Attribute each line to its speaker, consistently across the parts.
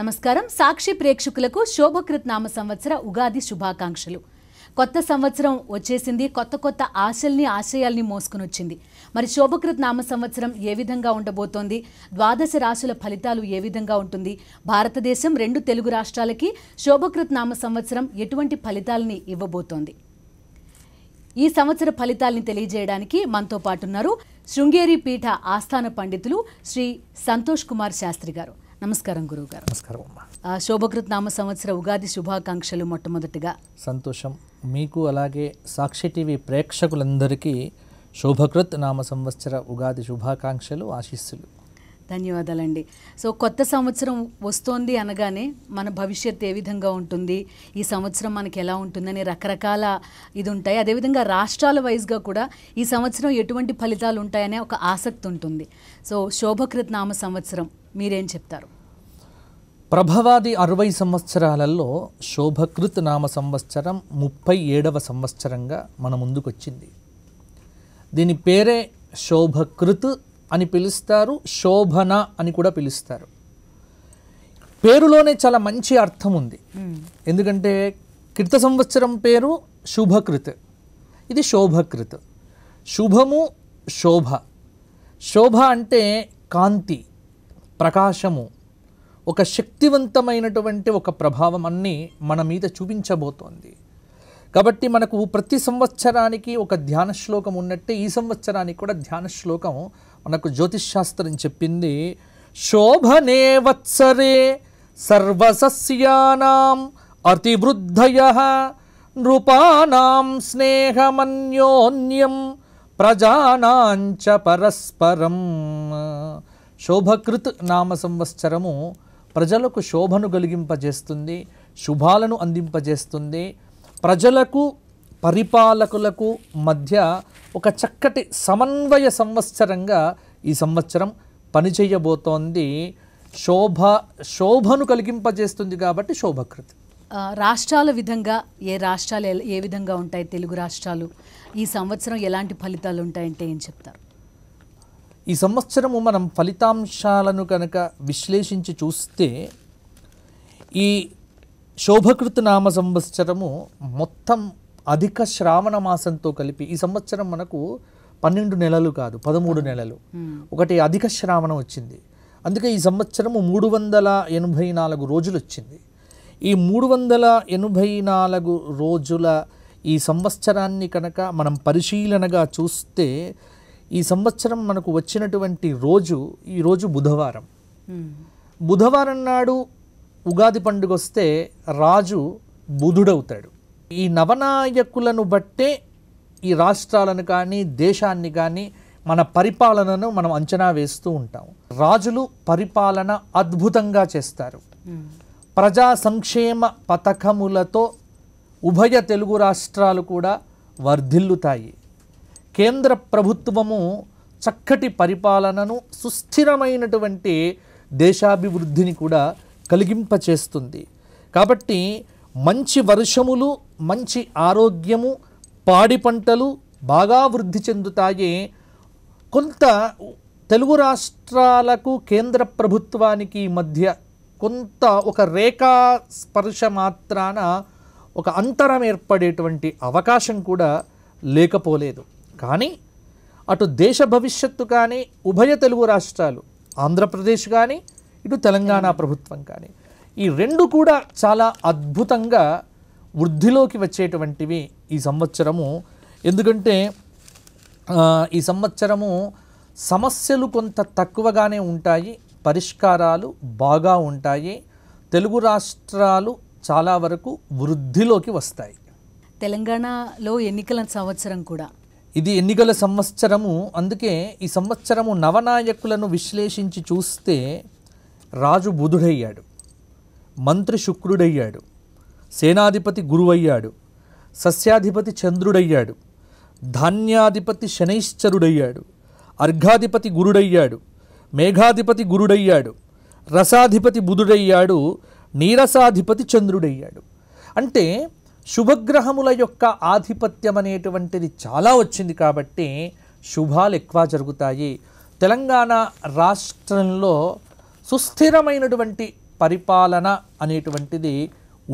Speaker 1: నమస్కారం సాక్షి ప్రేక్షకులకు శోభకృత్ నామ సంవత్సర ఉగాది శుభాకాంక్షలు కొత్త సంవత్సరం వచ్చేసింది కొత్త కొత్త ఆశల్ని ఆశయాల్ని మోసుకుని వచ్చింది మరి శోభకృత్ నామ సంవత్సరం ఏ విధంగా ఉండబోతోంది ద్వాదశ రాశుల ఫలితాలు ఏ విధంగా ఉంటుంది భారతదేశం రెండు తెలుగు రాష్ట్రాలకి శోభకృత్ నామ సంవత్సరం ఎటువంటి ఫలితాలని ఇవ్వబోతోంది ఈ సంవత్సర ఫలితాల్ని తెలియజేయడానికి మనతో పాటున్నారు శృంగేరి పీఠ ఆస్థాన పండితులు శ్రీ సంతోష్ కుమార్ శాస్త్రి గారు నమస్కారం గారు నమస్కారం అమ్మ శోభకృత్ నామ సంవత్సర ఉగాది శుభాకాంక్షలు మొట్టమొదటిగా
Speaker 2: సంతోషం మీకు అలాగే సాక్షి టీవీ ప్రేక్షకులందరికీ శోభకృత్ నామ సంవత్సర ఉగాది శుభాకాంక్షలు ఆశీస్సులు
Speaker 1: ధన్యవాదాలండి సో కొత్త సంవత్సరం వస్తోంది అనగానే మన భవిష్యత్ ఏ విధంగా ఉంటుంది ఈ సంవత్సరం మనకి ఎలా ఉంటుందని రకరకాల ఇది ఉంటాయి అదేవిధంగా రాష్ట్రాల వైజ్గా కూడా ఈ సంవత్సరం ఎటువంటి ఫలితాలు ఉంటాయనే ఒక ఆసక్తి ఉంటుంది సో శోభకృత్ నామ సంవత్సరం మీరేం చెప్తారు
Speaker 2: ప్రభవాది అరవై సంవత్సరాలలో శోభకృత్ నామ సంవత్సరం ముప్పై ఏడవ సంవత్సరంగా మన ముందుకొచ్చింది దీని పేరే శోభకృత్ అని పిలుస్తారు శోభన అని కూడా పిలుస్తారు పేరులోనే చాలా మంచి అర్థం ఉంది ఎందుకంటే క్రిత సంవత్సరం పేరు శుభకృత్ ఇది శోభకృత్ శుభము శోభ శోభ అంటే కాంతి ప్రకాశము ఒక శక్తివంతమైనటువంటి ఒక ప్రభావం అన్నీ మన మీద చూపించబోతోంది కాబట్టి మనకు ప్రతి సంవత్సరానికి ఒక ధ్యాన శ్లోకం ఉన్నట్టే ఈ సంవత్సరానికి కూడా ధ్యాన శ్లోకం మనకు జ్యోతిష్శాస్త్రం చెప్పింది శోభనే వత్సరే సర్వసస్యానాం అతివృద్ధయ నృపాణం స్నేహమన్యోన్యం ప్రజానాంచ పరస్పరం శోభకృత్ నామ సంవత్సరము ప్రజలకు శోభను కలిగింపజేస్తుంది శుభాలను అందింపజేస్తుంది ప్రజలకు పరిపాలకులకు మధ్య ఒక చక్కటి సమన్వయ సంవత్సరంగా ఈ సంవత్సరం పనిచేయబోతోంది శోభ శోభను కలిగింపజేస్తుంది కాబట్టి శోభకృతి
Speaker 1: రాష్ట్రాల విధంగా ఏ రాష్ట్రాలు ఏ విధంగా ఉంటాయి తెలుగు రాష్ట్రాలు ఈ సంవత్సరం ఎలాంటి ఫలితాలు ఉంటాయంటే ఏం చెప్తారు
Speaker 2: ఈ సంవత్సరము మనం ఫలితాంశాలను కనుక విశ్లేషించి చూస్తే ఈ శోభకృతి నామ సంవత్సరము మొత్తం అధిక శ్రావణ మాసంతో కలిపి ఈ సంవత్సరం మనకు పన్నెండు నెలలు కాదు పదమూడు నెలలు ఒకటి అధిక శ్రావణం వచ్చింది అందుకే ఈ సంవత్సరము మూడు వందల ఎనభై నాలుగు రోజులు వచ్చింది ఈ మూడు వందల ఎనభై నాలుగు రోజుల ఈ సంవత్సరాన్ని కనుక మనం పరిశీలనగా చూస్తే ఈ సంవత్సరం మనకు వచ్చినటువంటి రోజు ఈరోజు బుధవారం బుధవారం నాడు ఉగాది పండుగ వస్తే రాజు బుధుడవుతాడు ఈ నవనాయకులను బట్టే ఈ రాష్ట్రాలను కానీ దేశాన్ని కానీ మన పరిపాలనను మనం అంచనా వేస్తూ ఉంటాం రాజులు పరిపాలన అద్భుతంగా చేస్తారు ప్రజా సంక్షేమ పథకములతో ఉభయ తెలుగు రాష్ట్రాలు కూడా వర్ధిల్లుతాయి కేంద్ర ప్రభుత్వము చక్కటి పరిపాలనను సుస్థిరమైనటువంటి దేశాభివృద్ధిని కూడా కలిగింపచేస్తుంది కాబట్టి మంచి వర్షములు మంచి ఆరోగ్యము పాడి పంటలు బాగా వృద్ధి చెందుతాయి కొంత తెలుగు రాష్ట్రాలకు కేంద్ర ప్రభుత్వానికి మధ్య కొంత ఒక రేఖా స్పర్శ మాత్రాన ఒక అంతరం ఏర్పడేటువంటి అవకాశం కూడా లేకపోలేదు కానీ అటు దేశ భవిష్యత్తు కానీ ఉభయ తెలుగు రాష్ట్రాలు ఆంధ్రప్రదేశ్ కానీ ఇటు తెలంగాణ ప్రభుత్వం కానీ ఈ రెండు కూడా చాలా అద్భుతంగా వృద్ధిలోకి వచ్చేటువంటివి ఈ సంవత్సరము ఎందుకంటే ఈ సంవత్సరము సమస్యలు కొంత తక్కువగానే ఉంటాయి పరిష్కారాలు బాగా ఉంటాయి తెలుగు రాష్ట్రాలు చాలా వరకు వృద్ధిలోకి వస్తాయి
Speaker 1: తెలంగాణలో ఎన్నికల సంవత్సరం కూడా
Speaker 2: ఇది ఎన్నికల సంవత్సరము అందుకే ఈ సంవత్సరము నవనాయకులను విశ్లేషించి చూస్తే రాజు బుధుడయ్యాడు మంత్రి శుక్రుడయ్యాడు సేనాధిపతి గురువయ్యాడు సస్యాధిపతి చంద్రుడయ్యాడు ధాన్యాధిపతి శనైశ్చరుడయ్యాడు అర్ఘాధిపతి గురుడయ్యాడు మేఘాధిపతి గురుడయ్యాడు రసాధిపతి బుధుడయ్యాడు నీరసాధిపతి చంద్రుడయ్యాడు అంటే శుభగ్రహముల యొక్క ఆధిపత్యం అనేటువంటిది చాలా వచ్చింది కాబట్టి శుభాలు ఎక్కువ జరుగుతాయి తెలంగాణ రాష్ట్రంలో సుస్థిరమైనటువంటి పరిపాలన అనేటువంటిది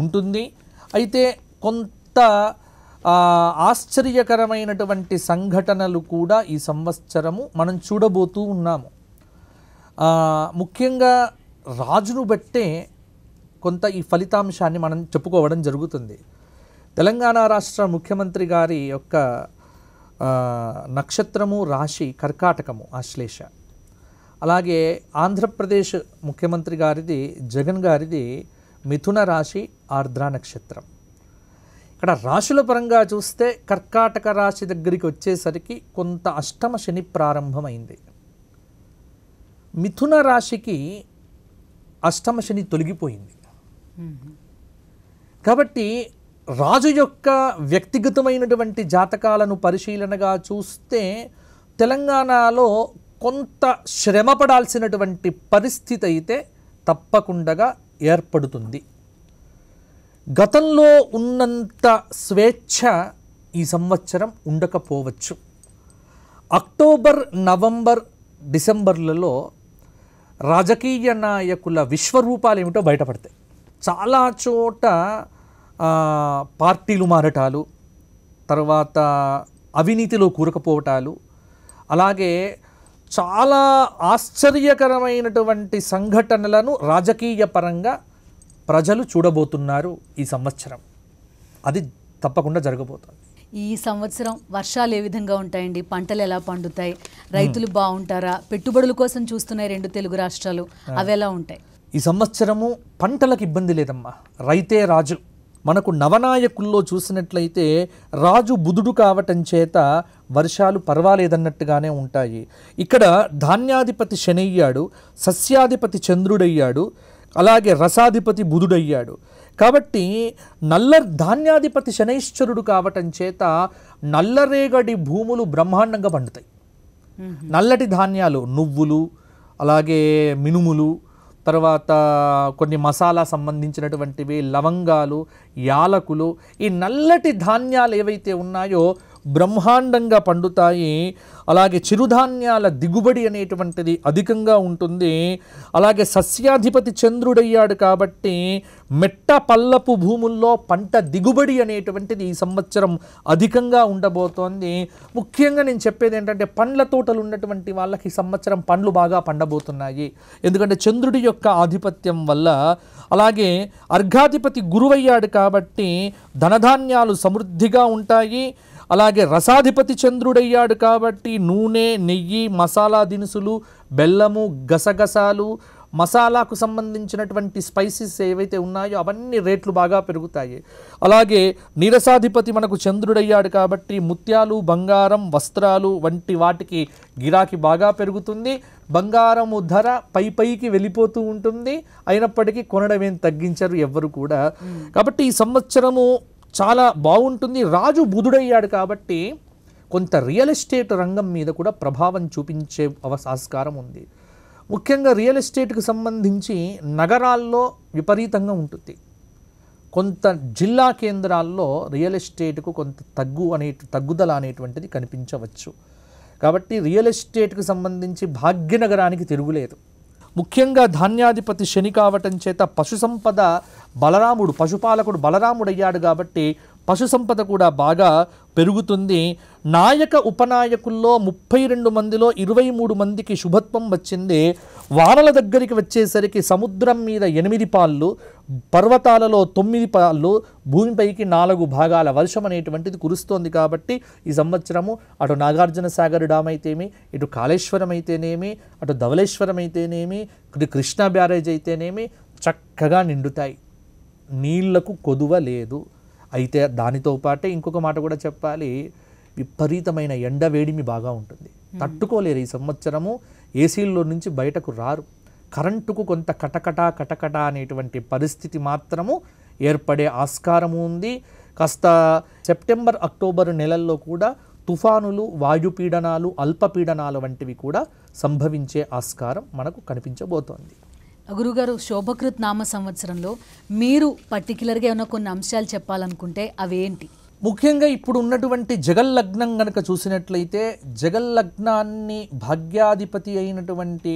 Speaker 2: ఉంటుంది అయితే కొంత ఆశ్చర్యకరమైనటువంటి సంఘటనలు కూడా ఈ సంవత్సరము మనం చూడబోతూ ఉన్నాము ముఖ్యంగా రాజును బట్టే కొంత ఈ ఫలితాంశాన్ని మనం చెప్పుకోవడం జరుగుతుంది తెలంగాణ రాష్ట్ర ముఖ్యమంత్రి గారి యొక్క నక్షత్రము రాశి కర్కాటకము ఆశ్లేష అలాగే ఆంధ్రప్రదేశ్ ముఖ్యమంత్రి గారిది జగన్ గారిది మిథున రాశి ఆర్ద్ర నక్షత్రం ఇక్కడ రాశుల పరంగా చూస్తే కర్కాటక రాశి దగ్గరికి వచ్చేసరికి కొంత అష్టమ శని ప్రారంభమైంది మిథున రాశికి అష్టమ శని తొలగిపోయింది కాబట్టి రాజు యొక్క వ్యక్తిగతమైనటువంటి జాతకాలను పరిశీలనగా చూస్తే తెలంగాణలో కొంత శ్రమపడాల్సినటువంటి పరిస్థితి అయితే తప్పకుండా ఏర్పడుతుంది గతంలో ఉన్నంత స్వేచ్ఛ ఈ సంవత్సరం ఉండకపోవచ్చు అక్టోబర్ నవంబర్ డిసెంబర్లలో రాజకీయ నాయకుల విశ్వరూపాలు ఏమిటో బయటపడతాయి చాలా చోట పార్టీలు మారటాలు తర్వాత అవినీతిలో కూరకపోవటాలు అలాగే చాలా ఆశ్చర్యకరమైనటువంటి సంఘటనలను రాజకీయ పరంగా ప్రజలు చూడబోతున్నారు ఈ సంవత్సరం అది తప్పకుండా జరగబోతుంది
Speaker 1: ఈ సంవత్సరం వర్షాలు ఏ విధంగా ఉంటాయండి పంటలు ఎలా పండుతాయి రైతులు బాగుంటారా పెట్టుబడుల కోసం చూస్తున్నాయి రెండు తెలుగు రాష్ట్రాలు అవి ఎలా ఉంటాయి
Speaker 2: ఈ సంవత్సరము పంటలకు ఇబ్బంది లేదమ్మా రైతే రాజు మనకు నవనాయకుల్లో చూసినట్లయితే రాజు బుధుడు కావటం చేత వర్షాలు పర్వాలేదన్నట్టుగానే ఉంటాయి ఇక్కడ ధాన్యాధిపతి శనయ్యాడు సస్యాధిపతి చంద్రుడయ్యాడు అలాగే రసాధిపతి బుధుడయ్యాడు కాబట్టి నల్ల ధాన్యాధిపతి శనైశ్వరుడు కావటం చేత నల్లరేగడి భూములు బ్రహ్మాండంగా పండుతాయి నల్లటి ధాన్యాలు నువ్వులు అలాగే మినుములు తర్వాత కొన్ని మసాలా సంబంధించినటువంటివి లవంగాలు యాలకులు ఈ నల్లటి ధాన్యాలు ఏవైతే ఉన్నాయో బ్రహ్మాండంగా పండుతాయి అలాగే చిరుధాన్యాల దిగుబడి అనేటువంటిది అధికంగా ఉంటుంది అలాగే సస్యాధిపతి చంద్రుడయ్యాడు కాబట్టి మెట్ట పల్లపు భూముల్లో పంట దిగుబడి అనేటువంటిది ఈ సంవత్సరం అధికంగా ఉండబోతోంది ముఖ్యంగా నేను చెప్పేది ఏంటంటే పండ్ల తోటలు ఉన్నటువంటి వాళ్ళకి ఈ సంవత్సరం పండ్లు బాగా పండబోతున్నాయి ఎందుకంటే చంద్రుడి యొక్క ఆధిపత్యం వల్ల అలాగే అర్ఘాధిపతి గురువయ్యాడు కాబట్టి ధనధాన్యాలు సమృద్ధిగా ఉంటాయి అలాగే రసాధిపతి చంద్రుడయ్యాడు కాబట్టి నూనె నెయ్యి మసాలా దినుసులు బెల్లము గసగసాలు మసాలాకు సంబంధించినటువంటి స్పైసెస్ ఏవైతే ఉన్నాయో అవన్నీ రేట్లు బాగా పెరుగుతాయి అలాగే నీరసాధిపతి మనకు చంద్రుడయ్యాడు కాబట్టి ముత్యాలు బంగారం వస్త్రాలు వంటి వాటికి గిరాకీ బాగా పెరుగుతుంది బంగారము ధర పై పైకి వెళ్ళిపోతూ ఉంటుంది అయినప్పటికీ కొనడం ఏం తగ్గించరు ఎవ్వరు కూడా కాబట్టి ఈ సంవత్సరము చాలా బాగుంటుంది రాజు బుధుడయ్యాడు కాబట్టి కొంత రియల్ ఎస్టేట్ రంగం మీద కూడా ప్రభావం చూపించే ఆస్కారం ఉంది ముఖ్యంగా రియల్ ఎస్టేట్కి సంబంధించి నగరాల్లో విపరీతంగా ఉంటుంది కొంత జిల్లా కేంద్రాల్లో రియల్ ఎస్టేట్కు కొంత తగ్గు అనే తగ్గుదల అనేటువంటిది కనిపించవచ్చు కాబట్టి రియల్ ఎస్టేట్కి సంబంధించి భాగ్యనగరానికి తిరుగులేదు ముఖ్యంగా ధాన్యాధిపతి శని కావటం చేత పశు సంపద బలరాముడు పశుపాలకుడు బలరాముడయ్యాడు కాబట్టి పశు సంపద కూడా బాగా పెరుగుతుంది నాయక ఉపనాయకుల్లో ముప్పై రెండు మందిలో ఇరవై మూడు మందికి శుభత్వం వచ్చింది వానల దగ్గరికి వచ్చేసరికి సముద్రం మీద ఎనిమిది పాళ్ళు పర్వతాలలో తొమ్మిది పాళ్ళు భూమిపైకి నాలుగు భాగాల వర్షం అనేటువంటిది కురుస్తోంది కాబట్టి ఈ సంవత్సరము అటు నాగార్జున సాగర్ డామ్ అయితేమి ఇటు కాళేశ్వరం అయితేనేమి అటు ధవలేశ్వరం అయితేనేమి కృష్ణా బ్యారేజ్ అయితేనేమి చక్కగా నిండుతాయి నీళ్లకు కొదువ లేదు అయితే దానితో పాటే ఇంకొక మాట కూడా చెప్పాలి విపరీతమైన ఎండ వేడిమి బాగా ఉంటుంది తట్టుకోలేరు ఈ సంవత్సరము ఏసీల్లో నుంచి బయటకు రారు కరెంటుకు కొంత కటకట కటకట అనేటువంటి పరిస్థితి మాత్రము ఏర్పడే ఆస్కారము ఉంది కాస్త సెప్టెంబర్ అక్టోబర్ నెలల్లో కూడా తుఫానులు వాయుపీడనాలు అల్పపీడనాలు వంటివి కూడా సంభవించే ఆస్కారం మనకు కనిపించబోతోంది
Speaker 1: గురుగారు శోభకృత్ నామ సంవత్సరంలో మీరు పర్టికులర్గా ఏమైనా కొన్ని అంశాలు చెప్పాలనుకుంటే అవేంటి
Speaker 2: ముఖ్యంగా ఇప్పుడు ఉన్నటువంటి జగల్లగ్నం కనుక చూసినట్లయితే జగల్లగ్నాన్ని భాగ్యాధిపతి అయినటువంటి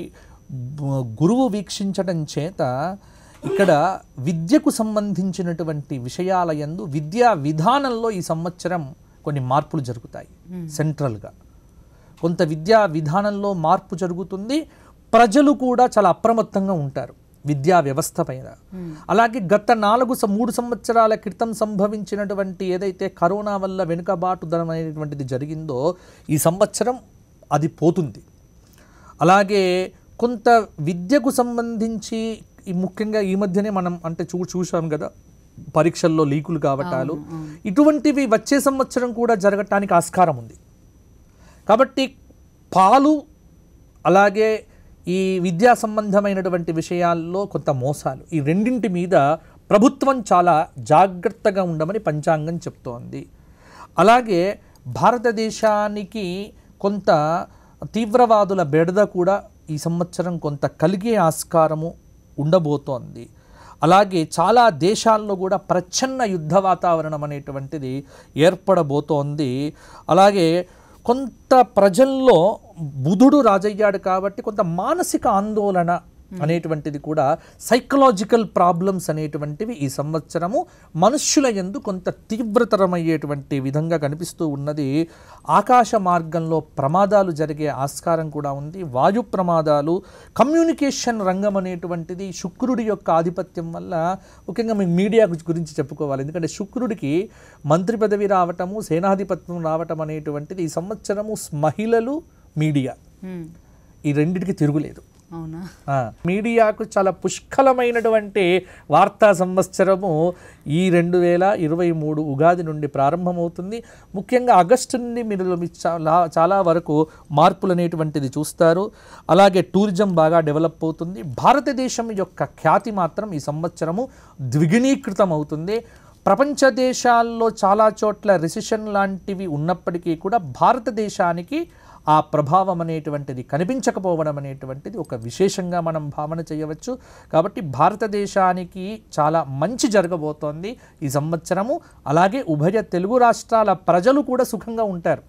Speaker 2: గురువు వీక్షించడం చేత ఇక్కడ విద్యకు సంబంధించినటువంటి విషయాలయందు విద్యా విధానంలో ఈ సంవత్సరం కొన్ని మార్పులు జరుగుతాయి సెంట్రల్గా కొంత విద్యా విధానంలో మార్పు జరుగుతుంది ప్రజలు కూడా చాలా అప్రమత్తంగా ఉంటారు విద్యా వ్యవస్థ పైన అలాగే గత నాలుగు మూడు సంవత్సరాల క్రితం సంభవించినటువంటి ఏదైతే కరోనా వల్ల వెనుకబాటు ధనమైనటువంటిది జరిగిందో ఈ సంవత్సరం అది పోతుంది అలాగే కొంత విద్యకు సంబంధించి ముఖ్యంగా ఈ మధ్యనే మనం అంటే చూ చూసాం కదా పరీక్షల్లో లీకులు కావటాలు ఇటువంటివి వచ్చే సంవత్సరం కూడా జరగటానికి ఆస్కారం ఉంది కాబట్టి పాలు అలాగే ఈ విద్యా సంబంధమైనటువంటి విషయాల్లో కొంత మోసాలు ఈ రెండింటి మీద ప్రభుత్వం చాలా జాగ్రత్తగా ఉండమని పంచాంగం చెప్తోంది అలాగే భారతదేశానికి కొంత తీవ్రవాదుల బెడద కూడా ఈ సంవత్సరం కొంత కలిగే ఆస్కారము ఉండబోతోంది అలాగే చాలా దేశాల్లో కూడా ప్రచ్ఛన్న యుద్ధ వాతావరణం అనేటువంటిది ఏర్పడబోతోంది అలాగే కొంత ప్రజల్లో బుధుడు రాజయ్యాడు కాబట్టి కొంత మానసిక ఆందోళన అనేటువంటిది కూడా సైకలాజికల్ ప్రాబ్లమ్స్ అనేటువంటివి ఈ సంవత్సరము మనుష్యుల ఎందు కొంత తీవ్రతరమయ్యేటువంటి విధంగా కనిపిస్తూ ఉన్నది ఆకాశ మార్గంలో ప్రమాదాలు జరిగే ఆస్కారం కూడా ఉంది వాయు ప్రమాదాలు కమ్యూనికేషన్ రంగం అనేటువంటిది శుక్రుడి యొక్క ఆధిపత్యం వల్ల ముఖ్యంగా మీ మీడియా గురించి చెప్పుకోవాలి ఎందుకంటే శుక్రుడికి మంత్రి పదవి రావటము సేనాధిపత్యం రావటం అనేటువంటిది ఈ సంవత్సరము మహిళలు మీడియా ఈ రెండింటికి తిరుగులేదు మీడియాకు చాలా పుష్కలమైనటువంటి వార్తా సంవత్సరము ఈ రెండు వేల ఇరవై మూడు ఉగాది నుండి ప్రారంభమవుతుంది ముఖ్యంగా ఆగస్టు నుండి మీరు చాలా చాలా వరకు మార్పులు అనేటువంటిది చూస్తారు అలాగే టూరిజం బాగా డెవలప్ అవుతుంది భారతదేశం యొక్క ఖ్యాతి మాత్రం ఈ సంవత్సరము ద్విగుణీకృతం అవుతుంది ప్రపంచ దేశాల్లో చాలా చోట్ల రిసెషన్ లాంటివి ఉన్నప్పటికీ కూడా భారతదేశానికి ఆ ప్రభావం అనేటువంటిది కనిపించకపోవడం అనేటువంటిది ఒక విశేషంగా మనం భావన చేయవచ్చు కాబట్టి భారతదేశానికి చాలా మంచి జరగబోతోంది ఈ సంవత్సరము అలాగే ఉభయ తెలుగు రాష్ట్రాల ప్రజలు కూడా సుఖంగా ఉంటారు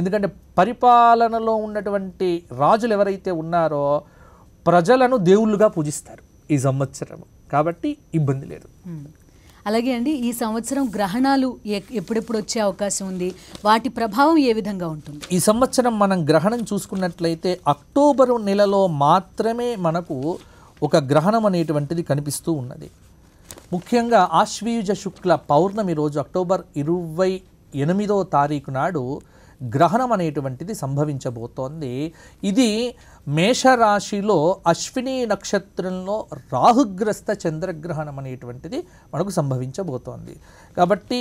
Speaker 2: ఎందుకంటే పరిపాలనలో ఉన్నటువంటి రాజులు ఎవరైతే ఉన్నారో ప్రజలను దేవుళ్ళుగా పూజిస్తారు ఈ సంవత్సరము కాబట్టి ఇబ్బంది లేదు
Speaker 1: అలాగే అండి ఈ సంవత్సరం గ్రహణాలు ఎప్పుడెప్పుడు వచ్చే అవకాశం ఉంది వాటి ప్రభావం ఏ విధంగా ఉంటుంది
Speaker 2: ఈ సంవత్సరం మనం గ్రహణం చూసుకున్నట్లయితే అక్టోబరు నెలలో మాత్రమే మనకు ఒక గ్రహణం అనేటువంటిది కనిపిస్తూ ఉన్నది ముఖ్యంగా ఆశ్వీయుజ శుక్ల పౌర్ణమి రోజు అక్టోబర్ ఇరవై ఎనిమిదో తారీఖు నాడు గ్రహణం అనేటువంటిది సంభవించబోతోంది ఇది మేషరాశిలో అశ్విని నక్షత్రంలో రాహుగ్రస్త చంద్రగ్రహణం అనేటువంటిది మనకు సంభవించబోతోంది కాబట్టి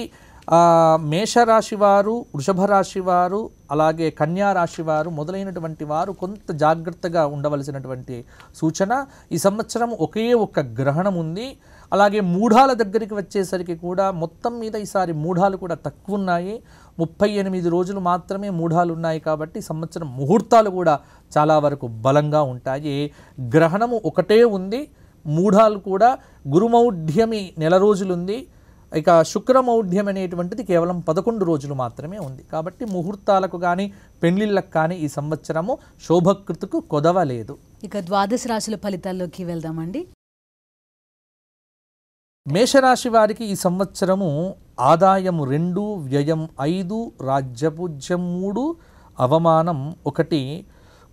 Speaker 2: మేషరాశి వారు వృషభ రాశి వారు అలాగే కన్యా రాశి వారు మొదలైనటువంటి వారు కొంత జాగ్రత్తగా ఉండవలసినటువంటి సూచన ఈ సంవత్సరం ఒకే ఒక్క గ్రహణం ఉంది అలాగే మూఢాల దగ్గరికి వచ్చేసరికి కూడా మొత్తం మీద ఈసారి మూఢాలు కూడా తక్కువ ఉన్నాయి ముప్పై ఎనిమిది రోజులు మాత్రమే మూఢాలు ఉన్నాయి కాబట్టి సంవత్సరం ముహూర్తాలు కూడా చాలా వరకు బలంగా ఉంటాయి గ్రహణము ఒకటే ఉంది మూఢాలు కూడా గురుమౌఢ్యమి నెల రోజులుంది ఇక శుక్రమౌఢ్యం అనేటువంటిది కేవలం పదకొండు రోజులు మాత్రమే ఉంది కాబట్టి ముహూర్తాలకు కానీ పెళ్లిళ్ళకు కానీ ఈ సంవత్సరము శోభకృతుకు కొదవలేదు
Speaker 1: ఇక ద్వాదశ రాశుల ఫలితాల్లోకి వెళ్దామండి
Speaker 2: మేషరాశి వారికి ఈ సంవత్సరము ఆదాయం రెండు వ్యయం ఐదు రాజ్యపూజ్యం మూడు అవమానం ఒకటి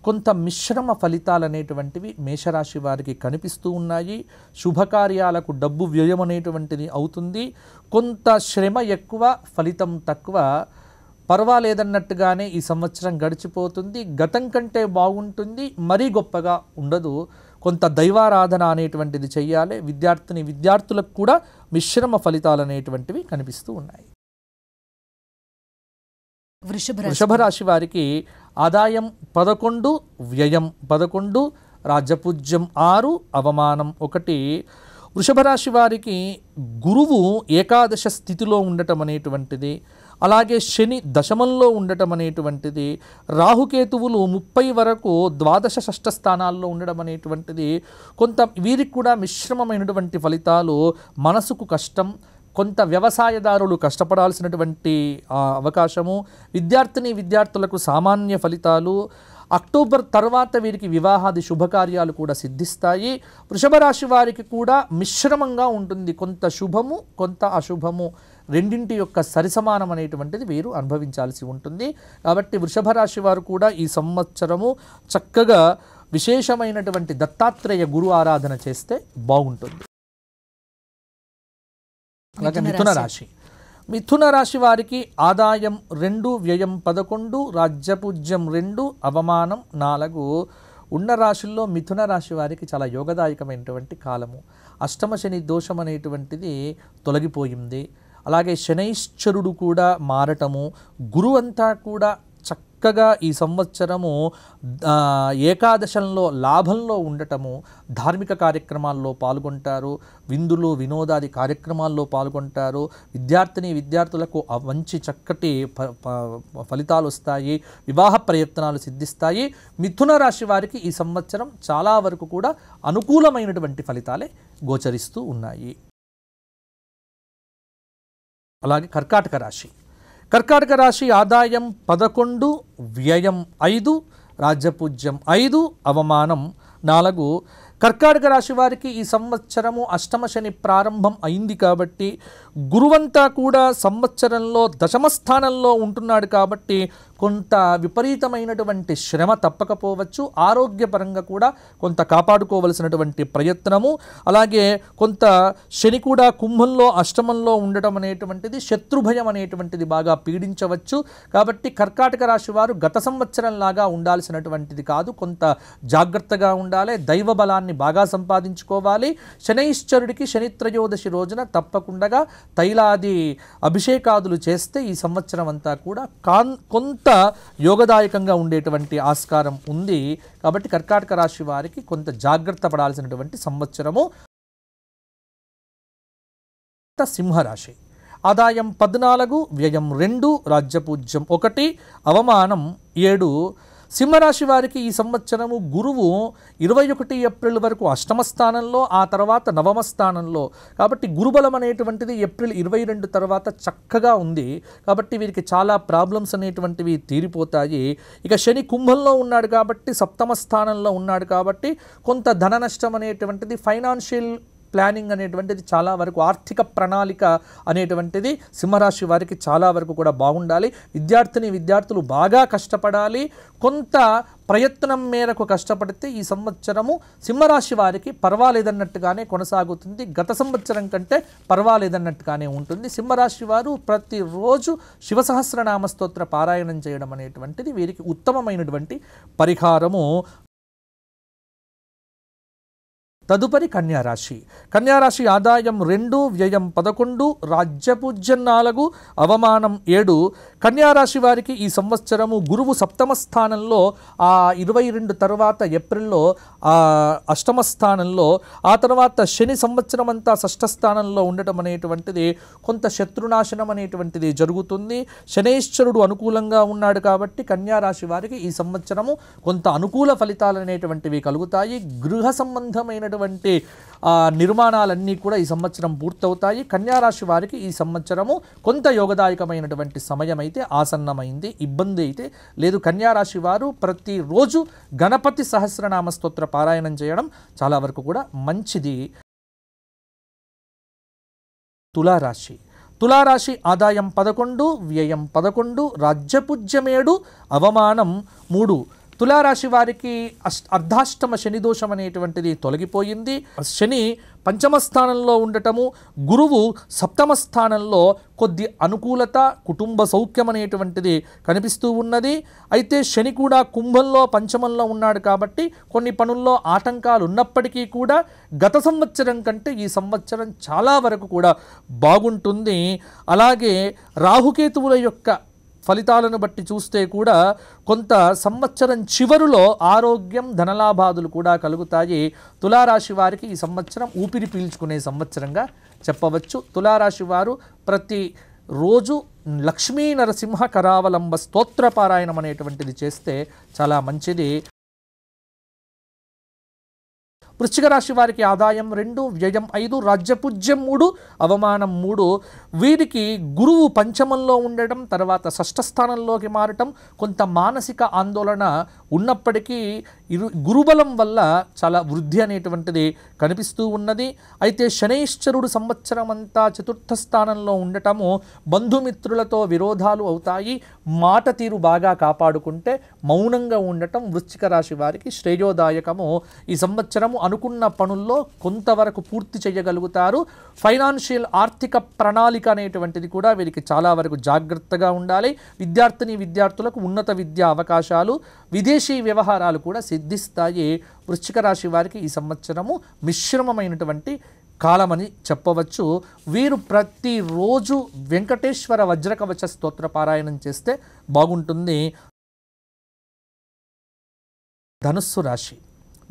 Speaker 2: కొంత మిశ్రమ ఫలితాలు అనేటువంటివి మేషరాశి వారికి కనిపిస్తూ ఉన్నాయి శుభకార్యాలకు డబ్బు వ్యయం అనేటువంటిది అవుతుంది కొంత శ్రమ ఎక్కువ ఫలితం తక్కువ పర్వాలేదన్నట్టుగానే ఈ సంవత్సరం గడిచిపోతుంది గతం కంటే బాగుంటుంది మరీ గొప్పగా ఉండదు కొంత దైవారాధన అనేటువంటిది చెయ్యాలి విద్యార్థిని విద్యార్థులకు కూడా మిశ్రమ ఫలితాలు అనేటువంటివి కనిపిస్తూ ఉన్నాయి వృషభ రాశి వారికి ఆదాయం పదకొండు వ్యయం పదకొండు రాజపూజ్యం ఆరు అవమానం ఒకటి వృషభరాశి వారికి గురువు ఏకాదశ స్థితిలో ఉండటం అనేటువంటిది అలాగే శని దశమంలో ఉండటం అనేటువంటిది రాహుకేతువులు ముప్పై వరకు ద్వాదశ షష్ఠ స్థానాల్లో ఉండడం అనేటువంటిది కొంత వీరికి కూడా మిశ్రమమైనటువంటి ఫలితాలు మనసుకు కష్టం కొంత వ్యవసాయదారులు కష్టపడాల్సినటువంటి అవకాశము విద్యార్థిని విద్యార్థులకు సామాన్య ఫలితాలు అక్టోబర్ తర్వాత వీరికి వివాహాది శుభకార్యాలు కూడా సిద్ధిస్తాయి వృషభ రాశి వారికి కూడా మిశ్రమంగా ఉంటుంది కొంత శుభము కొంత అశుభము రెండింటి యొక్క సరిసమానం అనేటువంటిది వీరు అనుభవించాల్సి ఉంటుంది కాబట్టి వృషభ రాశి వారు కూడా ఈ సంవత్సరము చక్కగా విశేషమైనటువంటి దత్తాత్రేయ గురు ఆరాధన చేస్తే బాగుంటుంది అలాగే మిథున రాశి మిథున రాశి వారికి ఆదాయం రెండు వ్యయం పదకొండు రాజ్యపూజ్యం రెండు అవమానం నాలుగు ఉన్న రాశుల్లో మిథున రాశి వారికి చాలా యోగదాయకమైనటువంటి కాలము అష్టమ శని దోషం అనేటువంటిది తొలగిపోయింది అలాగే శనైశ్చరుడు కూడా మారటము గురువంతా కూడా చక్కగా ఈ సంవత్సరము ఏకాదశంలో లాభంలో ఉండటము ధార్మిక కార్యక్రమాల్లో పాల్గొంటారు విందులు వినోదాది కార్యక్రమాల్లో పాల్గొంటారు విద్యార్థిని విద్యార్థులకు మంచి చక్కటి ఫలితాలు వస్తాయి వివాహ ప్రయత్నాలు సిద్ధిస్తాయి మిథున రాశి వారికి ఈ సంవత్సరం చాలా వరకు కూడా అనుకూలమైనటువంటి ఫలితాలే గోచరిస్తూ ఉన్నాయి అలాగే కర్కాటక రాశి కర్కాటక రాశి ఆదాయం పదకొండు వ్యయం ఐదు రాజ్యపూజ్యం ఐదు అవమానం నాలుగు కర్కాటక రాశి వారికి ఈ సంవత్సరము అష్టమ శని ప్రారంభం అయింది కాబట్టి గురువంతా కూడా సంవత్సరంలో దశమ స్థానంలో ఉంటున్నాడు కాబట్టి కొంత విపరీతమైనటువంటి శ్రమ తప్పకపోవచ్చు ఆరోగ్యపరంగా కూడా కొంత కాపాడుకోవలసినటువంటి ప్రయత్నము అలాగే కొంత శని కూడా కుంభంలో అష్టమంలో ఉండటం అనేటువంటిది శత్రుభయం అనేటువంటిది బాగా పీడించవచ్చు కాబట్టి కర్కాటక రాశి వారు గత సంవత్సరంలాగా ఉండాల్సినటువంటిది కాదు కొంత జాగ్రత్తగా ఉండాలి దైవ బలాన్ని బాగా సంపాదించుకోవాలి శనైశ్చరుడికి శనిత్రయోదశి రోజున తప్పకుండా తైలాది అభిషేకాదులు చేస్తే ఈ సంవత్సరం అంతా కూడా కాన్ కొంత కొంత యోగదాయకంగా ఉండేటువంటి ఆస్కారం ఉంది కాబట్టి కర్కాటక రాశి వారికి కొంత జాగ్రత్త పడాల్సినటువంటి సంవత్సరము సింహరాశి ఆదాయం పద్నాలుగు వ్యయం రెండు రాజ్యపూజ్యం ఒకటి అవమానం ఏడు సింహరాశి వారికి ఈ సంవత్సరము గురువు ఇరవై ఒకటి ఏప్రిల్ వరకు అష్టమ స్థానంలో ఆ తర్వాత నవమ స్థానంలో కాబట్టి గురుబలం అనేటువంటిది ఏప్రిల్ ఇరవై రెండు తర్వాత చక్కగా ఉంది కాబట్టి వీరికి చాలా ప్రాబ్లమ్స్ అనేటువంటివి తీరిపోతాయి ఇక శని కుంభంలో ఉన్నాడు కాబట్టి సప్తమ స్థానంలో ఉన్నాడు కాబట్టి కొంత ధన నష్టం అనేటువంటిది ఫైనాన్షియల్ ప్లానింగ్ అనేటువంటిది చాలా వరకు ఆర్థిక ప్రణాళిక అనేటువంటిది సింహరాశి వారికి చాలా వరకు కూడా బాగుండాలి విద్యార్థిని విద్యార్థులు బాగా కష్టపడాలి కొంత ప్రయత్నం మేరకు కష్టపడితే ఈ సంవత్సరము సింహరాశి వారికి పర్వాలేదన్నట్టుగానే కొనసాగుతుంది గత సంవత్సరం కంటే పర్వాలేదన్నట్టుగానే ఉంటుంది సింహరాశి వారు ప్రతిరోజు శివ సహస్రనామ స్తోత్ర పారాయణం చేయడం అనేటువంటిది వీరికి ఉత్తమమైనటువంటి పరిహారము తదుపరి కన్యారాశి కన్యారాశి ఆదాయం రెండు వ్యయం పదకొండు రాజ్యపూజ్యం నాలుగు అవమానం ఏడు కన్యారాశి వారికి ఈ సంవత్సరము గురువు సప్తమ స్థానంలో ఆ ఇరవై రెండు తర్వాత ఏప్రిల్లో అష్టమ స్థానంలో ఆ తర్వాత శని సంవత్సరం అంతా షష్ఠ స్థానంలో ఉండటం అనేటువంటిది కొంత శత్రునాశనం అనేటువంటిది జరుగుతుంది శనేశ్వరుడు అనుకూలంగా ఉన్నాడు కాబట్టి కన్యారాశి వారికి ఈ సంవత్సరము కొంత అనుకూల ఫలితాలు అనేటువంటివి కలుగుతాయి గృహ సంబంధమైనటువంటి ఉన్నటువంటి నిర్మాణాలన్నీ కూడా ఈ సంవత్సరం పూర్తవుతాయి కన్యారాశి వారికి ఈ సంవత్సరము కొంత యోగదాయకమైనటువంటి సమయం అయితే ఆసన్నమైంది ఇబ్బంది అయితే లేదు కన్యారాశి వారు ప్రతిరోజు గణపతి సహస్రనామ స్తోత్ర పారాయణం చేయడం చాలా వరకు కూడా మంచిది తులారాశి తులారాశి ఆదాయం పదకొండు వ్యయం పదకొండు రాజ్యపూజ్యమేడు అవమానం మూడు తులారాశి వారికి అర్ధాష్టమ శని దోషం అనేటువంటిది తొలగిపోయింది శని పంచమ స్థానంలో ఉండటము గురువు సప్తమ స్థానంలో కొద్ది అనుకూలత కుటుంబ సౌఖ్యం అనేటువంటిది కనిపిస్తూ ఉన్నది అయితే శని కూడా కుంభంలో పంచమంలో ఉన్నాడు కాబట్టి కొన్ని పనుల్లో ఆటంకాలు ఉన్నప్పటికీ కూడా గత సంవత్సరం కంటే ఈ సంవత్సరం చాలా వరకు కూడా బాగుంటుంది అలాగే రాహుకేతువుల యొక్క ఫలితాలను బట్టి చూస్తే కూడా కొంత సంవత్సరం చివరిలో ఆరోగ్యం ధనలాభాదులు కూడా కలుగుతాయి తులారాశి వారికి ఈ సంవత్సరం ఊపిరి పీల్చుకునే సంవత్సరంగా చెప్పవచ్చు తులారాశి వారు ప్రతి రోజు లక్ష్మీ నరసింహ కరావలంబ స్తోత్రపారాయణం అనేటువంటిది చేస్తే చాలా మంచిది వృశ్చిక రాశి వారికి ఆదాయం రెండు వ్యయం ఐదు రాజ్యపూజ్యం మూడు అవమానం మూడు వీరికి గురువు పంచమంలో ఉండటం తర్వాత స్థానంలోకి మారటం కొంత మానసిక ఆందోళన ఉన్నప్పటికీ ఇరు గురుబలం వల్ల చాలా వృద్ధి అనేటువంటిది కనిపిస్తూ ఉన్నది అయితే శనైశ్వరుడు సంవత్సరం అంతా చతుర్థ స్థానంలో ఉండటము బంధుమిత్రులతో విరోధాలు అవుతాయి మాట తీరు బాగా కాపాడుకుంటే మౌనంగా ఉండటం వృశ్చిక రాశి వారికి శ్రేయోదాయకము ఈ సంవత్సరము అనుకున్న పనుల్లో కొంతవరకు పూర్తి చేయగలుగుతారు ఫైనాన్షియల్ ఆర్థిక ప్రణాళిక అనేటువంటిది కూడా వీరికి చాలా వరకు జాగ్రత్తగా ఉండాలి విద్యార్థిని విద్యార్థులకు ఉన్నత విద్యా అవకాశాలు విదేశీ వ్యవహారాలు కూడా సిద్ధిస్తాయి వృశ్చిక రాశి వారికి ఈ సంవత్సరము మిశ్రమమైనటువంటి కాలమని చెప్పవచ్చు వీరు ప్రతిరోజు వెంకటేశ్వర వజ్రకవచ స్తోత్ర పారాయణం చేస్తే బాగుంటుంది ధనుస్సు రాశి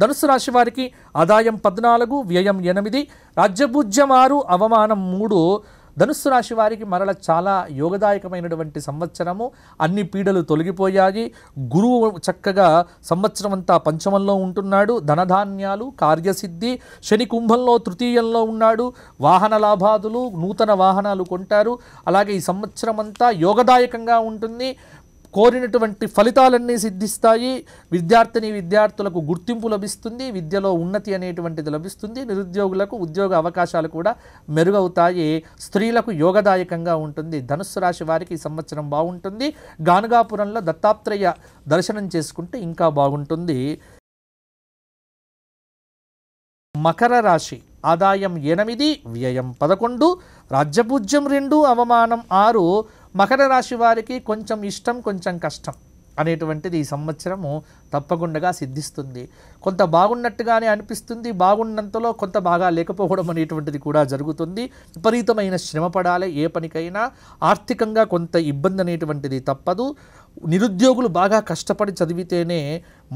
Speaker 2: ధనుసు రాశి వారికి ఆదాయం పద్నాలుగు వ్యయం ఎనిమిది రాజ్యభుజ్యం ఆరు అవమానం మూడు ధనుస్సు రాశి వారికి మరల చాలా యోగదాయకమైనటువంటి సంవత్సరము అన్ని పీడలు తొలగిపోయాయి గురువు చక్కగా సంవత్సరం అంతా పంచమంలో ఉంటున్నాడు ధనధాన్యాలు కార్యసిద్ధి శని కుంభంలో తృతీయంలో ఉన్నాడు వాహన లాభాదులు నూతన వాహనాలు కొంటారు అలాగే ఈ సంవత్సరం అంతా యోగదాయకంగా ఉంటుంది కోరినటువంటి ఫలితాలన్నీ సిద్ధిస్తాయి విద్యార్థిని విద్యార్థులకు గుర్తింపు లభిస్తుంది విద్యలో ఉన్నతి అనేటువంటిది లభిస్తుంది నిరుద్యోగులకు ఉద్యోగ అవకాశాలు కూడా మెరుగవుతాయి స్త్రీలకు యోగదాయకంగా ఉంటుంది ధనుస్సు రాశి వారికి ఈ సంవత్సరం బాగుంటుంది గానగాపురంలో దత్తాత్రేయ దర్శనం చేసుకుంటే ఇంకా బాగుంటుంది మకర రాశి ఆదాయం ఎనిమిది వ్యయం పదకొండు రాజ్యపూజ్యం రెండు అవమానం ఆరు మకర రాశి వారికి కొంచెం ఇష్టం కొంచెం కష్టం అనేటువంటిది ఈ సంవత్సరము తప్పకుండా సిద్ధిస్తుంది కొంత బాగున్నట్టుగానే అనిపిస్తుంది బాగున్నంతలో కొంత బాగా లేకపోవడం అనేటువంటిది కూడా జరుగుతుంది విపరీతమైన శ్రమ పడాలి ఏ పనికైనా ఆర్థికంగా కొంత ఇబ్బంది అనేటువంటిది తప్పదు నిరుద్యోగులు బాగా కష్టపడి చదివితేనే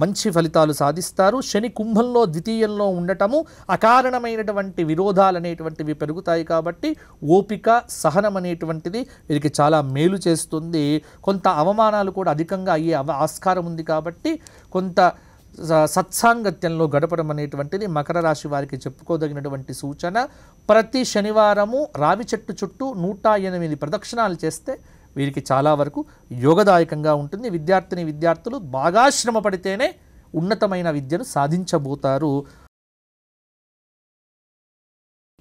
Speaker 2: మంచి ఫలితాలు సాధిస్తారు శని కుంభంలో ద్వితీయంలో ఉండటము అకారణమైనటువంటి విరోధాలు అనేటువంటివి పెరుగుతాయి కాబట్టి ఓపిక సహనం అనేటువంటిది వీరికి చాలా మేలు చేస్తుంది కొంత అవమానాలు కూడా అధికంగా అయ్యే ఆస్కారం ఉంది కాబట్టి కొంత సత్సాంగత్యంలో గడపడం అనేటువంటిది మకర రాశి వారికి చెప్పుకోదగినటువంటి సూచన ప్రతి శనివారము రావి చెట్టు చుట్టూ నూట ఎనిమిది ప్రదక్షిణాలు చేస్తే వీరికి చాలా వరకు యోగదాయకంగా ఉంటుంది విద్యార్థిని విద్యార్థులు బాగా శ్రమ పడితేనే ఉన్నతమైన విద్యను సాధించబోతారు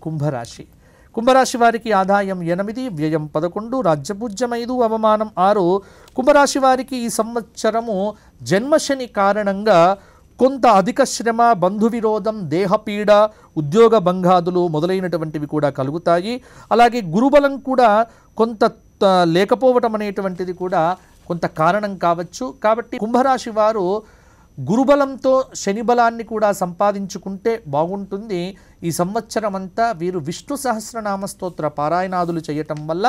Speaker 2: కుంభరాశి కుంభరాశి వారికి ఆదాయం ఎనిమిది వ్యయం పదకొండు రాజ్యపూజ్యం ఐదు అవమానం ఆరు కుంభరాశి వారికి ఈ సంవత్సరము జన్మశని కారణంగా కొంత అధిక శ్రమ బంధువిరోధం దేహపీడ ఉద్యోగ భంగాదులు మొదలైనటువంటివి కూడా కలుగుతాయి అలాగే గురుబలం కూడా కొంత లేకపోవటం అనేటువంటిది కూడా కొంత కారణం కావచ్చు కాబట్టి కుంభరాశి వారు గురుబలంతో శనిబలాన్ని కూడా సంపాదించుకుంటే బాగుంటుంది ఈ సంవత్సరం అంతా వీరు విష్ణు సహస్రనామ స్తోత్ర పారాయణాదులు చేయటం వల్ల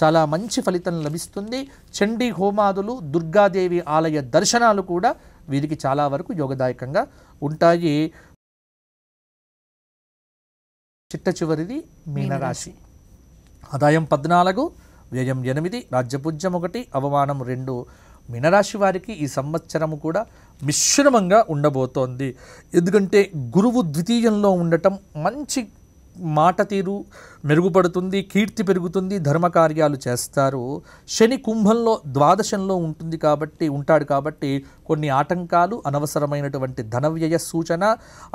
Speaker 2: చాలా మంచి ఫలితం లభిస్తుంది చండీ హోమాదులు దుర్గాదేవి ఆలయ దర్శనాలు కూడా వీరికి చాలా వరకు యోగదాయకంగా ఉంటాయి చిట్ట చివరిది మీనరాశి ఆదాయం పద్నాలుగు వ్యయం ఎనిమిది రాజ్యపూజ్యం ఒకటి అవమానం రెండు మీనరాశి వారికి ఈ సంవత్సరము కూడా మిశ్రమంగా ఉండబోతోంది ఎందుకంటే గురువు ద్వితీయంలో ఉండటం మంచి మాట తీరు మెరుగుపడుతుంది కీర్తి పెరుగుతుంది ధర్మకార్యాలు చేస్తారు శని కుంభంలో ద్వాదశంలో ఉంటుంది కాబట్టి ఉంటాడు కాబట్టి కొన్ని ఆటంకాలు అనవసరమైనటువంటి ధనవ్యయ సూచన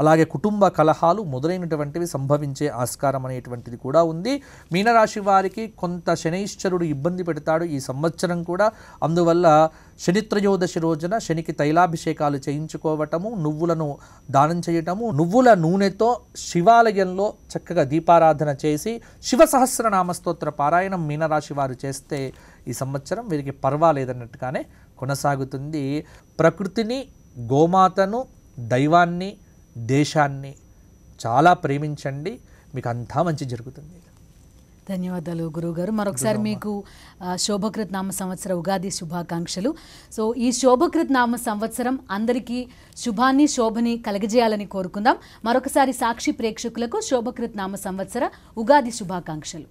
Speaker 2: అలాగే కుటుంబ కలహాలు మొదలైనటువంటివి సంభవించే ఆస్కారం అనేటువంటిది కూడా ఉంది మీనరాశి వారికి కొంత శనైశ్వరుడు ఇబ్బంది పెడతాడు ఈ సంవత్సరం కూడా అందువల్ల త్రయోదశి రోజున శనికి తైలాభిషేకాలు చేయించుకోవటము నువ్వులను దానం చేయటము నువ్వుల నూనెతో శివాలయంలో చక్కగా దీపారాధన చేసి శివ సహస్రనామ స్తోత్ర పారాయణం మీనరాశి వారు చేస్తే ఈ సంవత్సరం వీరికి పర్వాలేదన్నట్టుగానే కొనసాగుతుంది ప్రకృతిని గోమాతను దైవాన్ని దేశాన్ని చాలా ప్రేమించండి మీకు అంతా మంచి జరుగుతుంది
Speaker 1: ధన్యవాదాలు గురువుగారు మరొకసారి మీకు శోభకృత్ నామ సంవత్సర ఉగాది శుభాకాంక్షలు సో ఈ శోభకృత్ నామ సంవత్సరం అందరికీ శుభాన్ని శోభని కలగజేయాలని కోరుకుందాం మరొకసారి సాక్షి ప్రేక్షకులకు శోభకృత్ నామ సంవత్సర ఉగాది శుభాకాంక్షలు